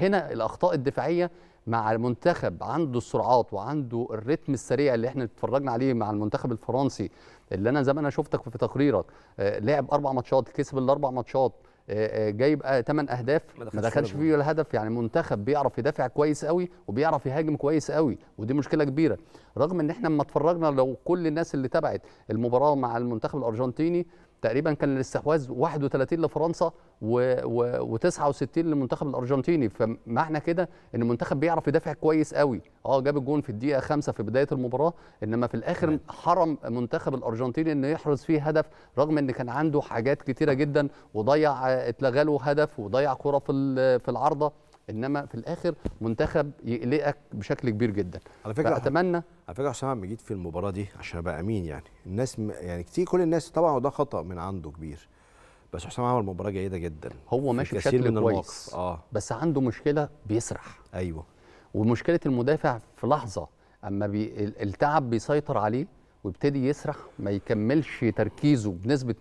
هنا الاخطاء الدفاعيه مع منتخب عنده السرعات وعنده الريتم السريع اللي احنا اتفرجنا عليه مع المنتخب الفرنسي اللي انا زي ما انا شفتك في تقريرك آه، لعب اربع ماتشات كسب الاربع ماتشات آه، آه، جايب 8 اهداف ما دخلش فيه ولا هدف يعني منتخب بيعرف يدافع كويس قوي وبيعرف يهاجم كويس قوي ودي مشكله كبيره رغم ان احنا لما اتفرجنا لو كل الناس اللي تابعت المباراه مع المنتخب الارجنتيني تقريبا كان الاستحواذ 31 لفرنسا و69 للمنتخب الارجنتيني فمعنى كده ان المنتخب بيعرف يدافع كويس قوي اه جاب الجون في الدقيقه 5 في بدايه المباراه انما في الاخر حرم منتخب الارجنتيني انه يحرز فيه هدف رغم ان كان عنده حاجات كتيره جدا وضيع آه، اتلغى له هدف وضيع كره في في العارضه انما في الاخر منتخب يقلقك بشكل كبير جدا على فكره اتمنى على فكره حسام عبد المجيد في المباراه دي عشان ابقى امين يعني الناس م... يعني كتير كل الناس طبعا وده خطا من عنده كبير بس حسام عمل مباراه جيده جدا هو ماشي بشكل من كويس اه بس عنده مشكله بيسرح ايوه ومشكله المدافع في لحظه اما بي... التعب بيسيطر عليه ويبتدي يسرح ما يكملش تركيزه بنسبه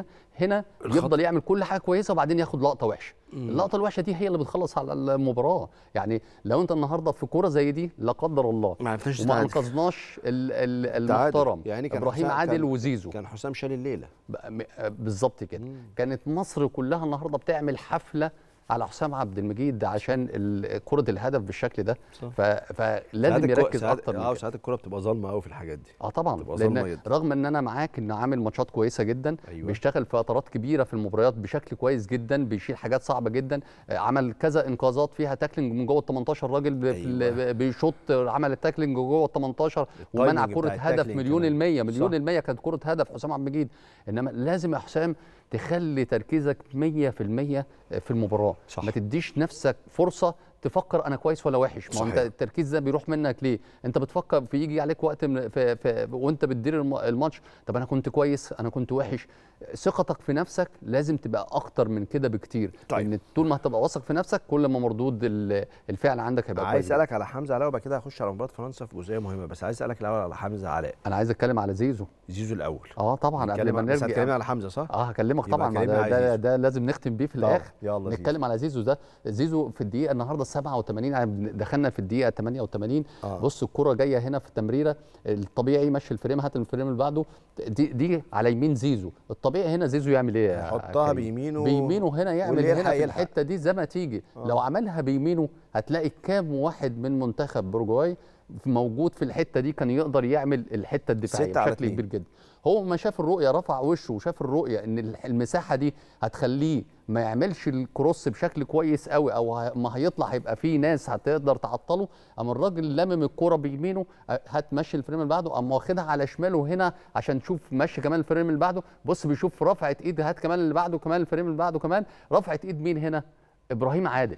100% هنا يفضل يعمل كل حاجه كويسه وبعدين ياخد لقطه وحشه اللقطه الوحشه دي هي اللي بتخلص على المباراه يعني لو انت النهارده في كوره زي دي لا قدر الله ما عرفناش وما انقذناش المحترم يعني كان ابراهيم عادل وزيزو كان حسام شال الليله آه، بالظبط كده كانت مصر كلها النهارده بتعمل حفله على حسام عبد المجيد عشان كره الهدف بالشكل ده ف... فلازم يركز اكتر اه ساعات الكره بتبقى ظالمه قوي في الحاجات دي اه طبعا لان رغم ان انا معاك انه عامل ماتشات كويسه جدا أيوة. بيشتغل في فترات كبيره في المباريات بشكل كويس جدا بيشيل حاجات صعبه جدا آه، عمل كذا انقاذات فيها تاكلنج من جوه ال 18 راجل أيوة. بيشوط عمل التاكلنج جوه ال 18 ومنع كره هدف مليون المية مليون المية كانت كره هدف حسام عبد المجيد انما لازم يا حسام تخلي تركيزك 100% في المباراه صح. ما تديش نفسك فرصه تفكر انا كويس ولا وحش ما انت التركيز ده بيروح منك ليه انت بتفكر في يجي عليك وقت في في وانت بتدير الماتش طب انا كنت كويس انا كنت وحش ثقتك في نفسك لازم تبقى اكتر من كده بكتير طيب. لان طول ما هتبقى واثق في نفسك كل ما مردود الفعل عندك هيبقى كويس عايز اسالك على حمزه علاء وبعد كده هخش على مباراه فرنسا في جزئيه مهمه بس عايز اسالك الاول على حمزه علاء انا عايز اتكلم على زيزو زيزو الاول اه طبعا قبل ما نرجع هتكلمني على حمزه صح اه هكلمك طبعا ده, ده, ده لازم نختم بيه في الاخر يلا نتكلم زيزو. على زيزو ده زيزو في الدقيقه النهارده 87 يعني دخلنا في الدقيقه 88 آه. بص الكره جايه هنا في التمريره الطبيعي مشي الفريم هات الفريم اللي بعده دي دي على يمين زيزو الطبيعي هنا زيزو يعمل ايه يحطها بيمينه بيمينه هنا يعمل هنا في الحته دي زي ما تيجي آه. لو عملها بيمينه هتلاقي كام واحد من منتخب برجواي موجود في الحته دي كان يقدر يعمل الحته الدفاعيه بشكل كبير جدا هو ما شاف الرؤيه رفع وشه وشاف الرؤيه ان المساحه دي هتخليه ما يعملش الكروس بشكل كويس قوي او ما هيطلع هيبقى فيه ناس هتقدر تعطله اما الراجل لمم الكوره بيمينه هات مشي الفريم اللي بعده اما واخدها على شماله هنا عشان تشوف مشي كمان الفريم اللي بعده بص بيشوف رفعه ايد هات كمان اللي بعده كمان الفريم اللي بعده كمان رفعه ايد مين هنا ابراهيم عادل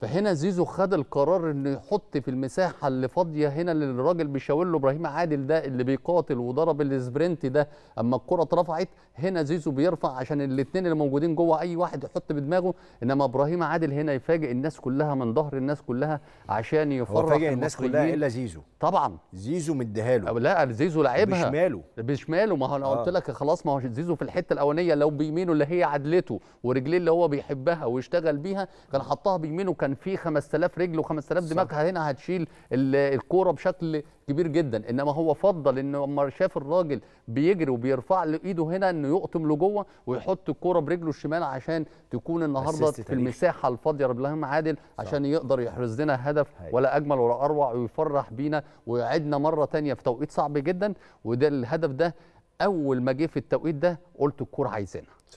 فهنا زيزو خد القرار انه يحط في المساحه اللي فاضيه هنا اللي الراجل بيشاور له ابراهيم عادل ده اللي بيقاتل وضرب السبرنت ده اما الكره اترفعت هنا زيزو بيرفع عشان الاثنين اللي موجودين جوه اي واحد يحط بدماغه انما ابراهيم عادل هنا يفاجئ الناس كلها من ظهر الناس كلها عشان يفرق يفاجئ الناس كلها الا زيزو طبعا زيزو له لا زيزو لعبها بشماله بشماله ما هو انا قلت آه. لك خلاص ما هو زيزو في الحته الاولانيه لو بيمينه اللي هي عدلته ورجليه اللي هو بيحبها ويشتغل بيها كان حطها بيمينه كان كان في 5000 رجل و5000 دماغ هنا هتشيل الكوره بشكل كبير جدا انما هو فضل ان لما شاف الراجل بيجري وبيرفع له ايده هنا انه يقطم لجوه ويحط الكوره برجله الشمال عشان تكون النهارده في المساحه الفاضيه رب ابراهيم عادل عشان صح. يقدر يحرز لنا هدف ولا اجمل ولا اروع ويفرح بينا ويعدنا مره ثانيه في توقيت صعب جدا وده الهدف ده اول ما جه في التوقيت ده قلت الكوره عايزينها